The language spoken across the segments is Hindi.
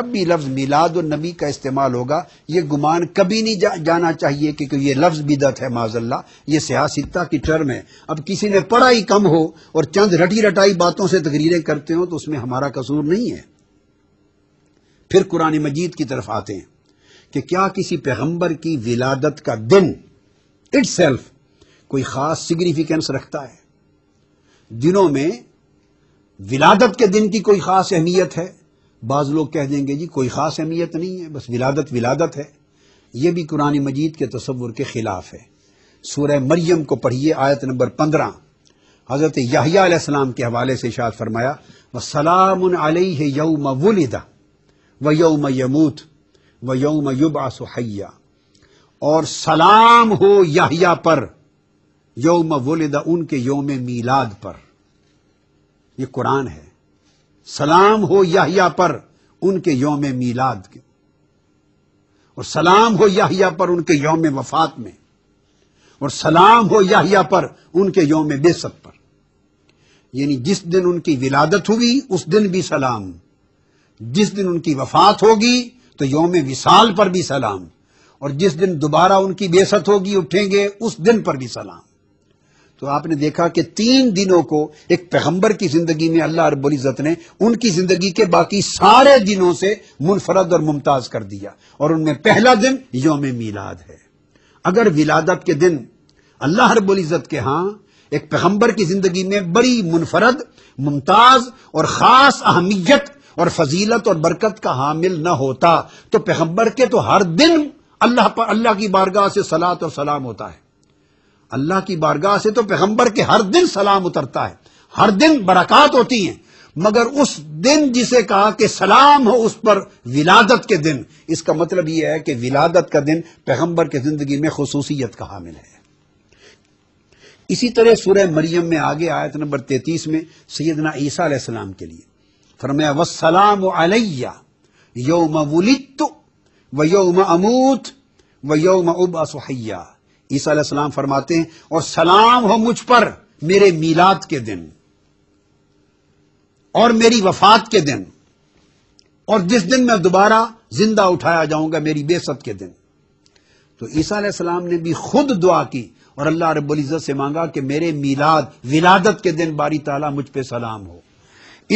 अब भी लफ्ज मिलाद और नबी का इस्तेमाल होगा यह गुमान कभी नहीं जा, जाना चाहिए क्योंकि यह ये लफ्ज बिदत है माजल्ला ये सियासिता की टर्म है अब किसी ने पढ़ाई कम हो और चंद रटी रटाई बातों से तकरीरें करते हो तो उसमें हमारा कसूर नहीं है फिर कुरान मजीद की तरफ आते हैं कि क्या किसी पैगंबर की विलादत का दिन इट सेल्फ कोई खास सिग्निफिकेंस रखता है दिनों में विलादत के दिन की कोई खास अहमियत है बाज़ लोग कह देंगे जी कोई ख़ास अहमियत नहीं है बस विलादत विलादत है यह भी कुरान मजीद के तस्वुर के ख़िलाफ़ है सूरह मरियम को पढ़िए आयत नंबर पंद्रह हज़रत याहियालाम के हवाले से इशाद फरमाया व सलाम यौम वलिदा व यौम यमूत व यौम युब आसोहैया और सलाम हो याहिया पर यौम वलिदा उनके योम मीलाद पर यह कुरान है सलाम हो याहिया पर उनके योम मीलाद के और सलाम हो याहिया पर उनके योम वफात में और सलाम हो याहिया पर उनके योम बेसत पर यानी जिस दिन उनकी विलादत हुई उस दिन भी सलाम जिस दिन उनकी वफात होगी तो योम विसाल पर भी सलाम और जिस दिन दोबारा उनकी बेसत होगी उठेंगे उस दिन पर भी सलाम तो आपने देखा कि तीन दिनों को एक पैगंबर की जिंदगी में अल्लाह इज्जत ने उनकी जिंदगी के बाकी सारे दिनों से मुनफरद और मुमताज कर दिया और उनमें पहला दिन योम मीलाद है अगर विलादत के दिन अल्लाह इज्जत के हां एक पैगंबर की जिंदगी में बड़ी मुनफरद मुमताज और खास अहमियत और फजीलत और बरकत का हामिल न होता तो पैगंबर के तो हर दिन अल्लाह पर अल्लाह की बारगाह से सलात और सलाम होता है अल्लाह की बारगाह से तो पैगंबर के हर दिन सलाम उतरता है हर दिन बरकत होती है मगर उस दिन जिसे कहा कि सलाम हो उस पर विलादत के दिन इसका मतलब यह है कि विलादत का दिन पैगंबर के जिंदगी में खसूसियत का हामिल है इसी तरह सूर्य मरियम में आगे आयत नंबर तैतीस में सैदना ईसा सलाम के लिए फरमाया वसलाम अलैया योम वलित व योम अमूत व योम उब असहैया ईसा सलाम फरमाते हैं और सलाम हो मुझ पर मेरे मीलाद के दिन और मेरी वफात के दिन और जिस दिन मैं दोबारा जिंदा उठाया जाऊंगा मेरी बेसत के दिन तो ईसा सलाम ने भी खुद दुआ की और अल्लाह रबुल्जत से मांगा कि मेरे मीलाद विलादत के दिन बारी ताला मुझ पे सलाम हो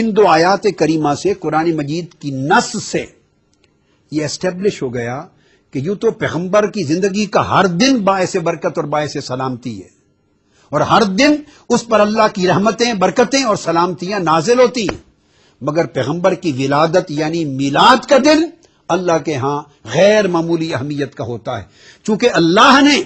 इन दो आयात करीमा से कुरानी मजीद की नस से यह एस्टेब्लिश हो गया कि यूं तो पैगंबर की जिंदगी का हर दिन बायस बरकत और बायस सलामती है और हर दिन उस पर अल्लाह की रहमतें बरकतें और सलामतियां नाजिल होती हैं मगर पैगंबर की विलादत यानी मिलाद का दिन अल्लाह के यहां गैर मामूली अहमियत का होता है चूंकि अल्लाह ने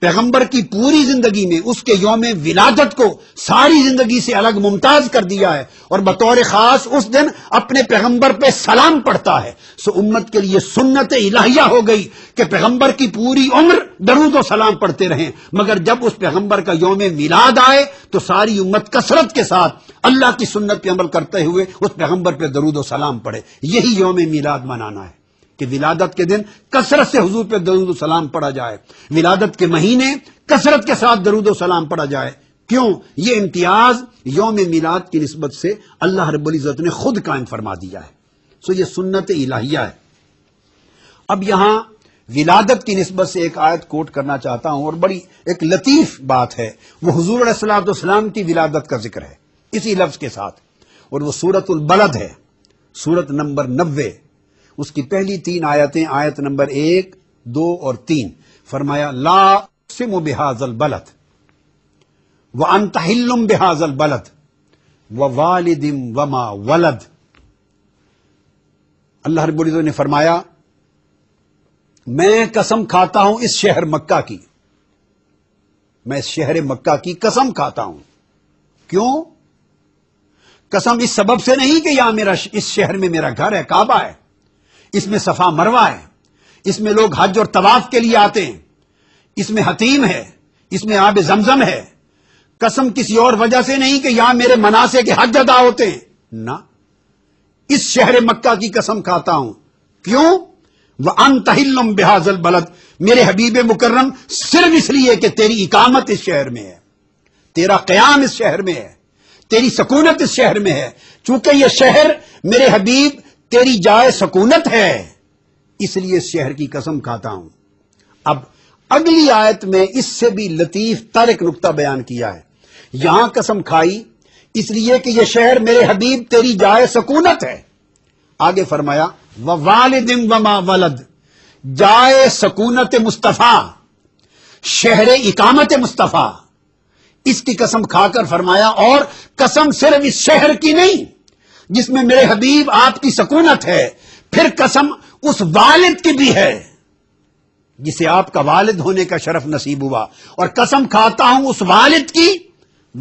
पैगंबर की पूरी जिंदगी में उसके योम विलादत को सारी जिंदगी से अलग मुमताज कर दिया है और बतौर खास उस दिन अपने पैगंबर पे सलाम पढ़ता है सो उम्मत के लिए सुन्नत इलाहिया हो गई कि पैगंबर की पूरी उम्र दरूद और सलाम पढ़ते रहें मगर जब उस पैगंबर का योम मिलाद आए तो सारी उम्मत कसरत के साथ अल्लाह की सुन्नत पे अमल करते हुए उस पैगंबर पे दरूद और सलाम पढ़े यही योम मिलाद मनाना है कि विलादत के दिन कसरत से हजूर पर दरुद सलाम पढ़ा जाए विलादत के महीने कसरत के साथ दरुद सलाम पढ़ा जाए क्यों ये इम्तियाज योम मिलाद की नस्बत से अल्लाह रबुल्जत ने खुद कायम फरमा दिया है सो ये सुन्नत इलाहिया है अब यहां विलादत की नस्बत से एक आयत कोट करना चाहता हूं और बड़ी एक लतीफ बात है वह हजूर सलाम की विलादत का जिक्र है इसी लफ्ज के साथ और वह सूरत बलद है सूरत नंबर नब्बे उसकी पहली तीन आयतें आयत नंबर एक दो और तीन फरमाया ला सिम बेहाजल बलत व अंतहिल्लुम बेहाजल बलत व वालिदिम वमा वलद अल्लाह रबुल्जो ने फरमाया मैं कसम खाता हूं इस शहर मक्का की मैं इस शहर मक्का की कसम खाता हूं क्यों कसम इस सबब से नहीं कि यहां मेरा इस शहर में मेरा घर है काबा है इसमें सफा मरवा है इसमें लोग हज और तवाफ के लिए आते हैं इसमें हतीम है इसमें आब जमजम है कसम किसी और वजह से नहीं कि यहां मेरे मनासे के हज अदा होते हैं ना इस शहर मक्का की कसम खाता हूं क्यों वह अनतहिल्लम बेहाजल बलद मेरे हबीब मुकर्रम सिर्फ इसलिए कि तेरी इकामत इस शहर में है तेरा क्याम इस शहर में है तेरी सकूनत इस शहर में है चूंकि यह शहर मेरे हबीब तेरी जाए सकूनत है इसलिए शहर की कसम खाता हूं अब अगली आयत में इससे भी लतीफ तर एक नुकता बयान किया है यहां कसम खाई इसलिए कि यह शहर मेरे हबीब तेरी जाए सकूनत है आगे फरमाया व वालदिन वमा वलद जाए सकूनत मुस्तफ़ा शहर इकामत मुस्तफ़ा इसकी कसम खाकर फरमाया और कसम सिर्फ इस शहर की नहीं जिसमें मेरे हबीब आपकी सकूनत है फिर कसम उस वालिद की भी है जिसे आपका वालिद होने का शरफ नसीब हुआ और कसम खाता हूं उस वालिद की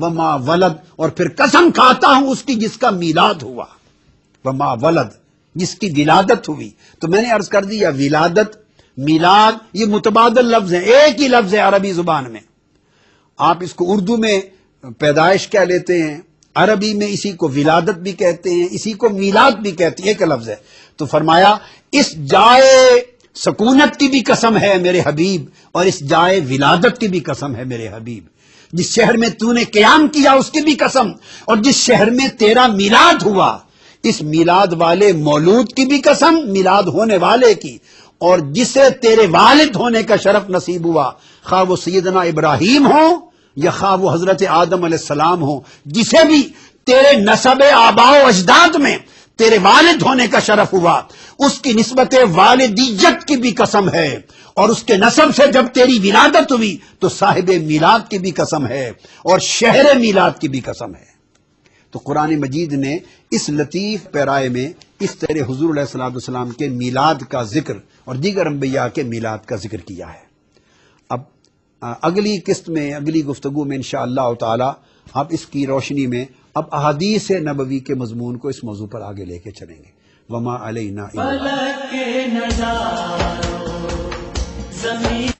वमा वलद और फिर कसम खाता हूं उसकी जिसका मीलाद हुआ वमा वलद जिसकी विलादत हुई तो मैंने अर्ज कर दिया विलादत मिलाद ये मुतबादल लफ्ज है एक ही लफ्ज है अरबी जुबान में आप इसको उर्दू में पैदाइश कह लेते हैं अरबी में इसी को विलादत भी कहते हैं इसी को मिलाद भी कहते हैं एक लफ्ज है तो फरमाया इस जाए सकूनत की भी कसम है मेरे हबीब और इस जाए विलादत की भी कसम है मेरे हबीब जिस शहर में तूने क्याम किया उसकी भी कसम और जिस शहर में तेरा मिलाद हुआ इस मिलाद वाले मौलूद की भी कसम मिलाद होने वाले की और जिसे तेरे वालिद होने का शरफ नसीब हुआ खा वो सैदना इब्राहिम हो या खा वो हजरत आदम सलाम हो जिसे भी तेरे नसब आबाओ अजदाद में तेरे वालिद होने का शरफ हुआ उसकी नस्बत वालदीजत की भी कसम है और उसके नसब से जब तेरी विरादत हुई तो साहिब मिलाद की भी कसम है और शहर मिलाद की भी कसम है तो कुरान मजीद ने इस लतीफ़ पैराए में इस तेरे हजूर सलाम के मिलाद का जिक्र और दीगर अम्बिया के मिलाद का जिक्र किया है अगली किस्त में अगली गुफ्तु में इन ताला हम इसकी रोशनी में अब अहादीस नबवी के मजमून को इस मौजू पर आगे लेके चलेंगे वमा अलना